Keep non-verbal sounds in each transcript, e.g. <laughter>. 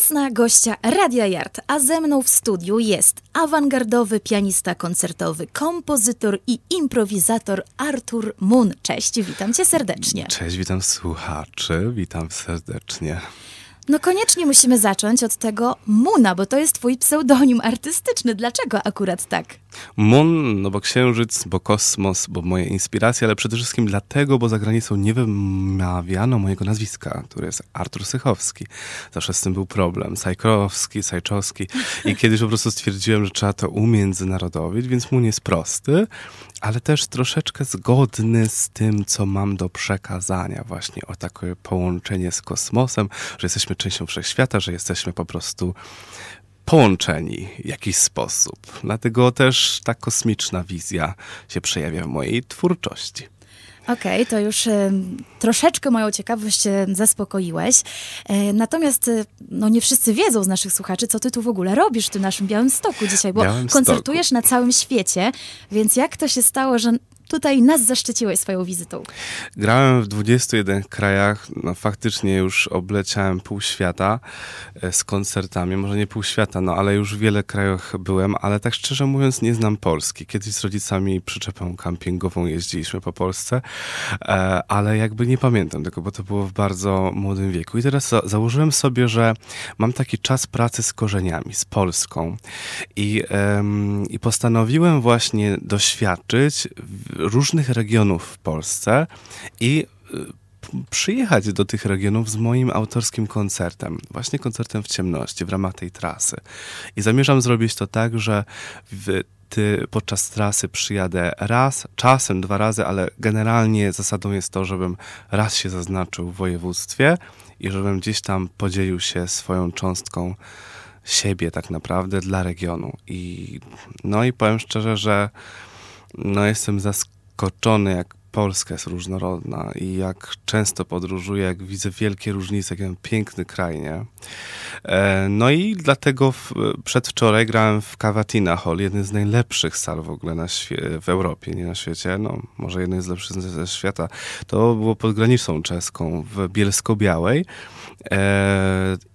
Czas na gościa Radia Yard, a ze mną w studiu jest awangardowy pianista koncertowy, kompozytor i improwizator Artur Mun. Cześć, witam cię serdecznie. Cześć, witam słuchaczy, witam serdecznie. No koniecznie musimy zacząć od tego Muna, bo to jest twój pseudonim artystyczny. Dlaczego akurat tak? Moon, no bo księżyc, bo kosmos, bo moje inspiracje, ale przede wszystkim dlatego, bo za granicą nie wymawiano mojego nazwiska, które jest Artur Sychowski. Zawsze z tym był problem. Sajkrowski, Sajczowski. I kiedyś po prostu stwierdziłem, że trzeba to umiędzynarodowić, więc Moon jest prosty, ale też troszeczkę zgodny z tym, co mam do przekazania. Właśnie o takie połączenie z kosmosem, że jesteśmy częścią wszechświata, że jesteśmy po prostu połączeni w jakiś sposób. Dlatego też ta kosmiczna wizja się przejawia w mojej twórczości. Okej, okay, to już y, troszeczkę moją ciekawość y, zaspokoiłeś. Y, natomiast no, nie wszyscy wiedzą z naszych słuchaczy, co ty tu w ogóle robisz w tym naszym Białym Stoku dzisiaj, bo koncertujesz na całym świecie. Więc jak to się stało, że tutaj nas zaszczyciłeś swoją wizytą. Grałem w 21 krajach, no, faktycznie już obleciałem pół świata e, z koncertami, może nie pół świata, no ale już w wiele krajach byłem, ale tak szczerze mówiąc nie znam Polski. Kiedyś z rodzicami przyczepą kampingową jeździliśmy po Polsce, e, ale jakby nie pamiętam tego, bo to było w bardzo młodym wieku. I teraz założyłem sobie, że mam taki czas pracy z korzeniami, z Polską i, i postanowiłem właśnie doświadczyć różnych regionów w Polsce i y, przyjechać do tych regionów z moim autorskim koncertem, właśnie koncertem w ciemności, w ramach tej trasy. I zamierzam zrobić to tak, że w ty podczas trasy przyjadę raz, czasem dwa razy, ale generalnie zasadą jest to, żebym raz się zaznaczył w województwie i żebym gdzieś tam podzielił się swoją cząstką siebie tak naprawdę dla regionu. I no i powiem szczerze, że no jestem zaskoczony, jak Polska jest różnorodna i jak często podróżuję, jak widzę wielkie różnice, jak piękny kraj, nie? E, no i dlatego w, przedwczoraj grałem w Cavatina Hall, jeden z najlepszych sal w ogóle na w Europie, nie na świecie, no może jeden z lepszych ze świata. To było pod granicą czeską w Bielsko-Białej e,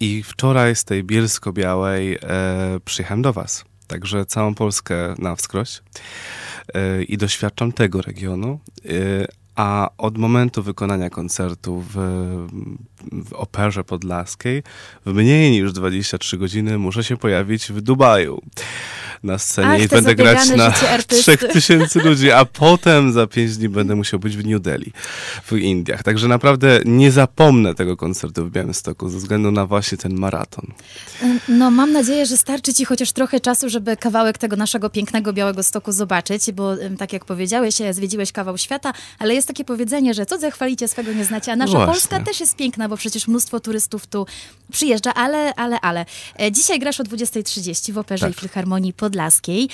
i wczoraj z tej Bielsko-Białej e, przyjechałem do was. Także całą Polskę na wskroś. E, i doświadczam tego regionu. E, a od momentu wykonania koncertu w w Operze Podlaskiej. W mniej niż 23 godziny muszę się pojawić w Dubaju na scenie Ach, i będę grać na 3000 <laughs> ludzi, a potem za 5 dni będę musiał być w New Delhi, w Indiach. Także naprawdę nie zapomnę tego koncertu w Białymstoku ze względu na właśnie ten maraton. No mam nadzieję, że starczy ci chociaż trochę czasu, żeby kawałek tego naszego pięknego Białego Stoku zobaczyć, bo tak jak powiedziałeś, zwiedziłeś kawał świata, ale jest takie powiedzenie, że co zechwalicie swego nie znacie, a nasza no Właśnie. Polska też jest piękna, bo przecież mnóstwo turystów tu przyjeżdża, ale, ale, ale. E, dzisiaj grasz o 20.30 w Operze tak. i Filharmonii Podlaskiej.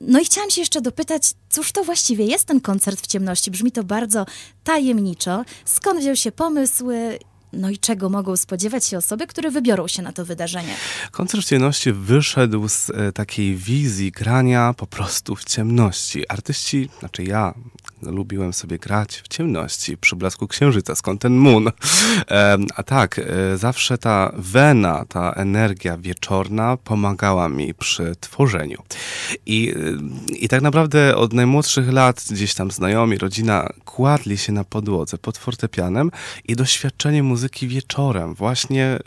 No i chciałam się jeszcze dopytać, cóż to właściwie jest ten koncert w ciemności? Brzmi to bardzo tajemniczo. Skąd wziął się pomysł no i czego mogą spodziewać się osoby, które wybiorą się na to wydarzenie? Koncert w ciemności wyszedł z e, takiej wizji grania po prostu w ciemności. Artyści, znaczy ja, lubiłem sobie grać w ciemności przy blasku księżyca, skąd ten moon. <laughs> a tak, e, zawsze ta wena, ta energia wieczorna pomagała mi przy tworzeniu. I, e, I tak naprawdę od najmłodszych lat gdzieś tam znajomi, rodzina kładli się na podłodze pod fortepianem i doświadczenie muzyczne muzyki wieczorem, właśnie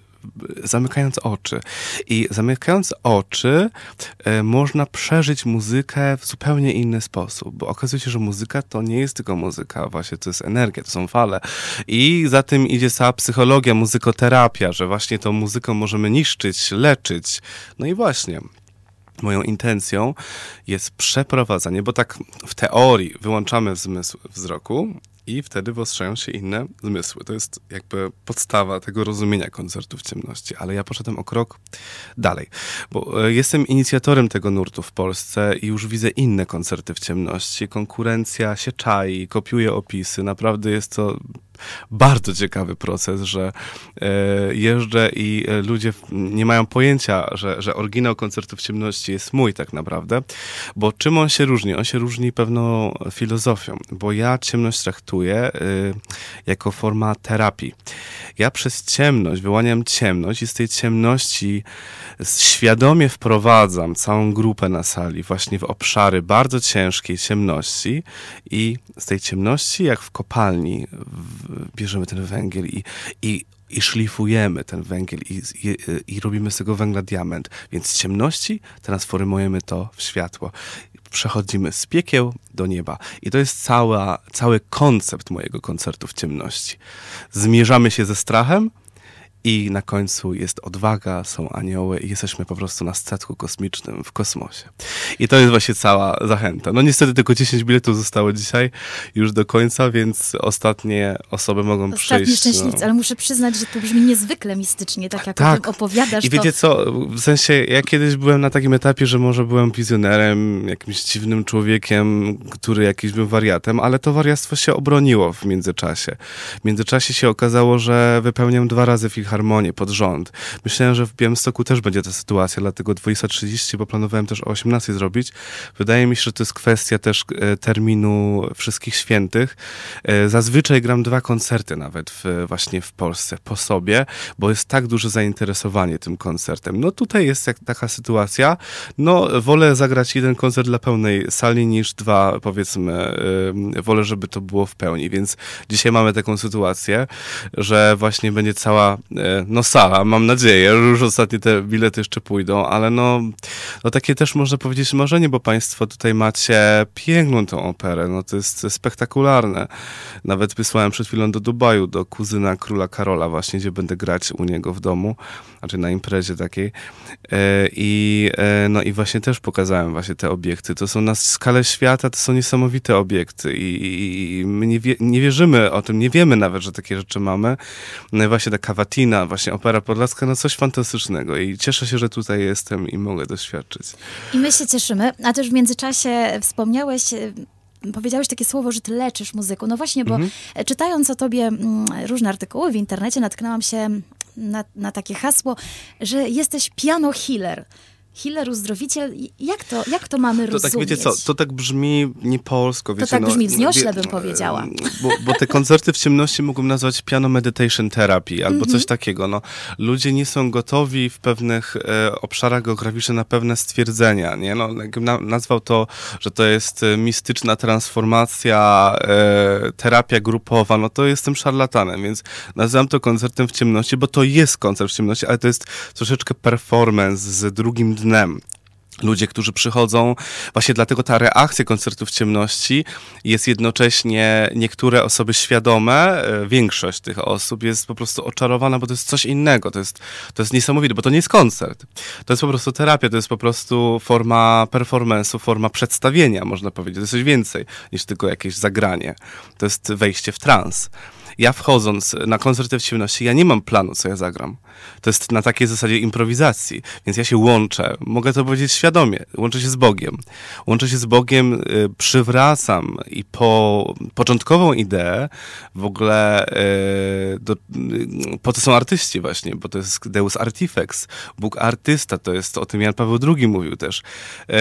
zamykając oczy. I zamykając oczy, e, można przeżyć muzykę w zupełnie inny sposób, bo okazuje się, że muzyka to nie jest tylko muzyka, właśnie to jest energia, to są fale. I za tym idzie cała psychologia, muzykoterapia, że właśnie tą muzyką możemy niszczyć, leczyć. No i właśnie, Moją intencją jest przeprowadzanie, bo tak w teorii wyłączamy zmysł wzroku, i wtedy wyostrzają się inne zmysły. To jest jakby podstawa tego rozumienia koncertu w ciemności, ale ja poszedłem o krok dalej, bo e, jestem inicjatorem tego nurtu w Polsce i już widzę inne koncerty w ciemności. Konkurencja się czai, kopiuje opisy, naprawdę jest to bardzo ciekawy proces, że e, jeżdżę i e, ludzie nie mają pojęcia, że, że oryginał koncertu w ciemności jest mój tak naprawdę, bo czym on się różni? On się różni pewną filozofią, bo ja ciemność traktuję e, jako forma terapii. Ja przez ciemność wyłaniam ciemność i z tej ciemności świadomie wprowadzam całą grupę na sali właśnie w obszary bardzo ciężkiej ciemności i z tej ciemności, jak w kopalni, bierzemy ten węgiel i, i, i szlifujemy ten węgiel i, i, i robimy z tego węgla diament. Więc z ciemności transformujemy to w światło przechodzimy z piekieł do nieba. I to jest cała, cały koncept mojego koncertu w ciemności. Zmierzamy się ze strachem, i na końcu jest odwaga, są anioły i jesteśmy po prostu na statku kosmicznym w kosmosie. I to jest właśnie cała zachęta. No niestety tylko 10 biletów zostało dzisiaj już do końca, więc ostatnie osoby mogą Ostatni przyjść. Ostatni szczęśliwcy, no. ale muszę przyznać, że to brzmi niezwykle mistycznie, tak jak tak. opowiadasz. I wiecie co, w sensie ja kiedyś byłem na takim etapie, że może byłem wizjonerem, jakimś dziwnym człowiekiem, który jakiś był wariatem, ale to wariactwo się obroniło w międzyczasie. W międzyczasie się okazało, że wypełniam dwa razy filharmonię harmonię pod rząd. Myślałem, że w Biemstoku też będzie ta sytuacja, dlatego 20.30, bo planowałem też o 18 zrobić. Wydaje mi się, że to jest kwestia też e, terminu wszystkich świętych. E, zazwyczaj gram dwa koncerty nawet w, właśnie w Polsce po sobie, bo jest tak duże zainteresowanie tym koncertem. No tutaj jest jak, taka sytuacja. No wolę zagrać jeden koncert dla pełnej sali niż dwa, powiedzmy, e, wolę, żeby to było w pełni, więc dzisiaj mamy taką sytuację, że właśnie będzie cała E, no sala, mam nadzieję, że już ostatnie te bilety jeszcze pójdą, ale no, no takie też można powiedzieć marzenie, bo państwo tutaj macie piękną tą operę, no to jest spektakularne. Nawet wysłałem przed chwilą do Dubaju, do kuzyna króla Karola właśnie, gdzie będę grać u niego w domu, znaczy na imprezie takiej e, i e, no i właśnie też pokazałem właśnie te obiekty. To są na skalę świata, to są niesamowite obiekty i, i, my nie, wie, nie wierzymy o tym, nie wiemy nawet, że takie rzeczy mamy. No i właśnie ta kawatina właśnie Opera Podlaska, no coś fantastycznego i cieszę się, że tutaj jestem i mogę doświadczyć. I my się cieszymy, a też w międzyczasie wspomniałeś y, powiedziałeś takie słowo, że ty leczysz muzyką. No właśnie, bo mhm. czytając o tobie mm, różne artykuły w internecie, natknęłam się na, na takie hasło, że jesteś piano healer. Healer, uzdrowiciel, jak to, jak to mamy to rozumieć? Tak, wiecie co, to tak brzmi niepolsko. Wiecie, to tak no, brzmi no, wzniośle, bym powiedziała. Bo, bo te koncerty w ciemności mógłbym nazwać piano meditation therapy albo mm -hmm. coś takiego. No, ludzie nie są gotowi w pewnych e, obszarach geograficznych na pewne stwierdzenia. Nie? No, na, nazwał to, że to jest e, mistyczna transformacja, e, terapia grupowa, no to jestem szarlatanem, więc nazywam to koncertem w ciemności, bo to jest koncert w ciemności, ale to jest troszeczkę performance z drugim dnem ludzie, którzy przychodzą. Właśnie dlatego ta reakcja koncertów ciemności jest jednocześnie niektóre osoby świadome, e, większość tych osób jest po prostu oczarowana, bo to jest coś innego. To jest, to jest niesamowite, bo to nie jest koncert. To jest po prostu terapia, to jest po prostu forma performance'u, forma przedstawienia, można powiedzieć. To jest coś więcej niż tylko jakieś zagranie. To jest wejście w trans ja wchodząc na koncerty w ciemności, ja nie mam planu, co ja zagram. To jest na takiej zasadzie improwizacji, więc ja się łączę, mogę to powiedzieć świadomie, łączę się z Bogiem. Łączę się z Bogiem, y, przywracam i po początkową ideę w ogóle y, do, y, po to są artyści właśnie, bo to jest Deus Artifex, Bóg artysta, to jest o tym Jan Paweł II mówił też.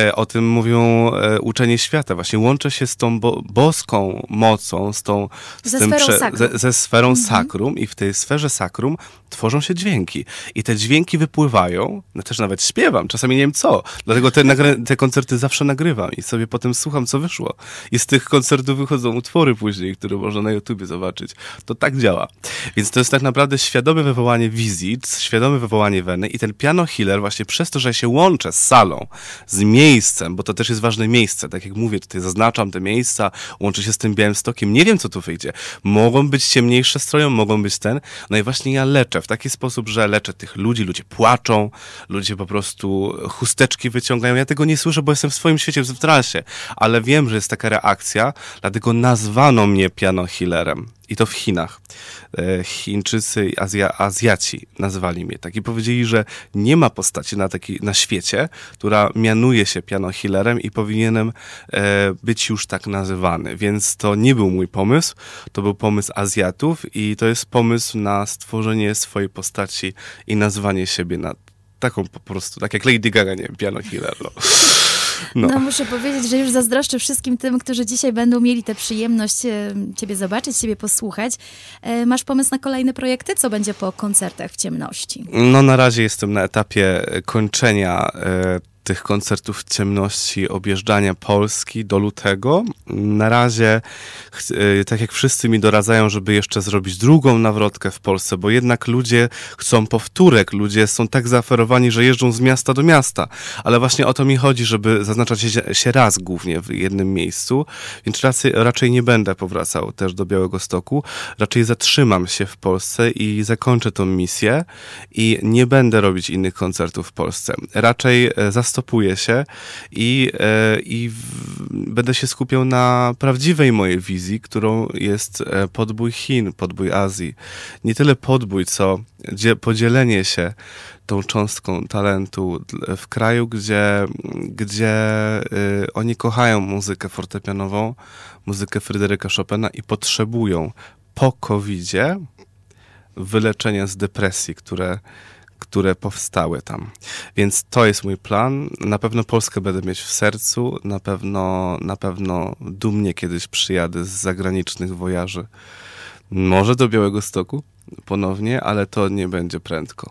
Y, o tym mówią y, uczenie świata. Właśnie łączę się z tą bo boską mocą, z tą z ze tym ze, ze sferą mhm. sakrum i w tej sferze sakrum tworzą się dźwięki. I te dźwięki wypływają, no też nawet śpiewam, czasami nie wiem co, dlatego te, te koncerty zawsze nagrywam i sobie potem słucham, co wyszło. I z tych koncertów wychodzą utwory później, które można na YouTubie zobaczyć. To tak działa. Więc to jest tak naprawdę świadome wywołanie wizji, świadome wywołanie weny i ten piano healer właśnie przez to, że się łączę z salą, z miejscem, bo to też jest ważne miejsce, tak jak mówię, tutaj zaznaczam te miejsca, łączę się z tym białym stokiem, nie wiem, co tu wyjdzie. Mogą być ciemniejsze stroje mogą być ten. No i właśnie ja leczę w taki sposób, że leczę tych ludzi, ludzie płaczą, ludzie po prostu chusteczki wyciągają. Ja tego nie słyszę, bo jestem w swoim świecie, w trasie, ale wiem, że jest taka reakcja, dlatego nazwano mnie piano healerem i to w Chinach. E, Chińczycy, Azja, Azjaci nazwali mnie tak i powiedzieli, że nie ma postaci na, taki, na świecie, która mianuje się piano i powinienem e, być już tak nazywany. Więc to nie był mój pomysł, to był pomysł Azjatów i to jest pomysł na stworzenie swojej postaci i nazwanie siebie na taką po prostu, tak jak Lady Gaga, nie piano No. No. no. muszę powiedzieć, że już zazdroszczę wszystkim tym, którzy dzisiaj będą mieli tę przyjemność e, ciebie zobaczyć, ciebie posłuchać. E, masz pomysł na kolejne projekty? Co będzie po koncertach w ciemności? No na razie jestem na etapie kończenia e, tych koncertów w ciemności, objeżdżania Polski do lutego. Na razie, e, tak jak wszyscy mi doradzają, żeby jeszcze zrobić drugą nawrotkę w Polsce, bo jednak ludzie chcą powtórek, ludzie są tak zaoferowani, że jeżdżą z miasta do miasta. Ale właśnie o to mi chodzi, żeby zaznaczać się raz głównie w jednym miejscu, więc raczej, raczej nie będę powracał też do Białego Stoku. Raczej zatrzymam się w Polsce i zakończę tą misję i nie będę robić innych koncertów w Polsce. Raczej e, zastanawiam stopuje się i, e, i będę się skupiał na prawdziwej mojej wizji, którą jest e, podbój Chin, podbój Azji. Nie tyle podbój, co podzielenie się tą cząstką talentu w kraju, gdzie, gdzie e, oni kochają muzykę fortepianową, muzykę Fryderyka Chopina i potrzebują po covid wyleczenia z depresji, które które powstały tam. Więc to jest mój plan. Na pewno Polskę będę mieć w sercu, na pewno, na pewno dumnie kiedyś przyjadę z zagranicznych wojaży. Może do Białego Stoku ponownie, ale to nie będzie prędko.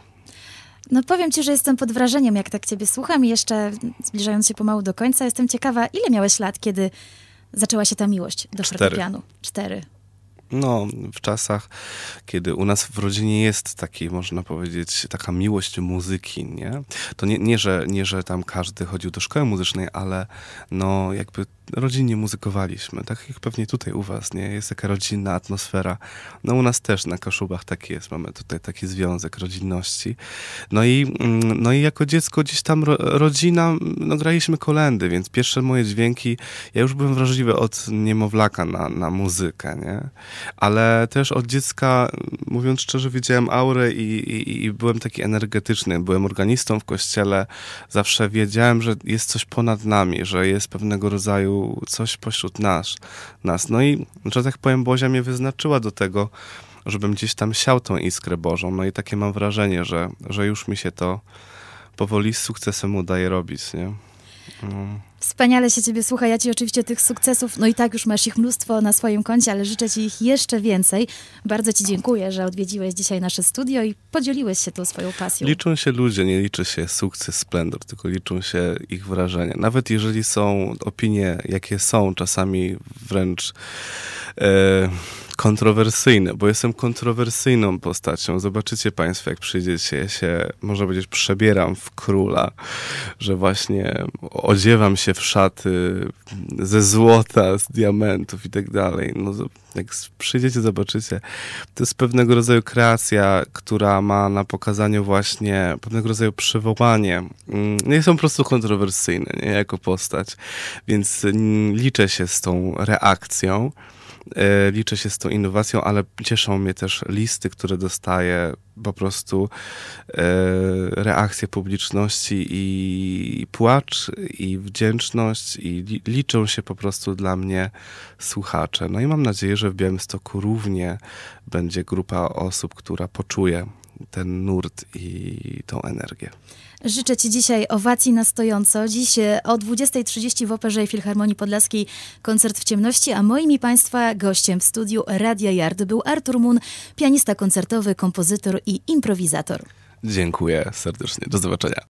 No powiem ci, że jestem pod wrażeniem, jak tak ciebie słucham i jeszcze zbliżając się pomału do końca, jestem ciekawa, ile miałeś lat, kiedy zaczęła się ta miłość do Cztery. fortepianu? Cztery. No, w czasach, kiedy u nas w rodzinie jest taki, można powiedzieć, taka miłość muzyki, nie? To nie, nie, że, nie że tam każdy chodził do szkoły muzycznej, ale no jakby rodzinnie muzykowaliśmy, tak jak pewnie tutaj u was, nie? Jest taka rodzinna atmosfera. No u nas też na Kaszubach tak jest, mamy tutaj taki związek rodzinności. No i, mm, no i jako dziecko gdzieś tam ro, rodzina, no graliśmy kolendy, więc pierwsze moje dźwięki, ja już byłem wrażliwy od niemowlaka na, na muzykę, nie? Ale też od dziecka, mówiąc szczerze, widziałem aurę i, i, i byłem taki energetyczny, byłem organistą w kościele, zawsze wiedziałem, że jest coś ponad nami, że jest pewnego rodzaju był coś pośród nas. nas. No i, że tak powiem, Bozia mnie wyznaczyła do tego, żebym gdzieś tam siał tą iskrę Bożą. No i takie mam wrażenie, że, że już mi się to powoli z sukcesem udaje robić, nie? No. Wspaniale się Ciebie słucha. Ja Ci oczywiście tych sukcesów, no i tak już masz ich mnóstwo na swoim koncie, ale życzę Ci ich jeszcze więcej. Bardzo Ci dziękuję, że odwiedziłeś dzisiaj nasze studio i podzieliłeś się tą swoją pasją. Liczą się ludzie, nie liczy się sukces, splendor, tylko liczą się ich wrażenia. Nawet jeżeli są opinie, jakie są, czasami wręcz e, kontrowersyjne, bo jestem kontrowersyjną postacią. Zobaczycie Państwo, jak przyjdziecie. Ja się, można powiedzieć, przebieram w króla, że właśnie odziewam się w szaty mm, ze złota, z diamentów i tak dalej. No, jak przyjdziecie, zobaczycie. To jest pewnego rodzaju kreacja, która ma na pokazaniu właśnie pewnego rodzaju przywołanie. Mm, nie są po prostu kontrowersyjne, nie? Jako postać. Więc mm, liczę się z tą reakcją. E, liczę się z tą innowacją, ale cieszą mnie też listy, które dostaję, po prostu e, reakcje publiczności i płacz, i wdzięczność, i liczą się po prostu dla mnie słuchacze. No i mam nadzieję, że w Białymstoku równie będzie grupa osób, która poczuje ten nurt i tą energię. Życzę Ci dzisiaj owacji na stojąco. Dziś e, o 20.30 w Operze i Filharmonii Podlaskiej koncert w ciemności, a moim i Państwa gościem w studiu Radia Yard był Artur Mun, pianista koncertowy, kompozytor i improwizator. Dziękuję serdecznie. Do zobaczenia.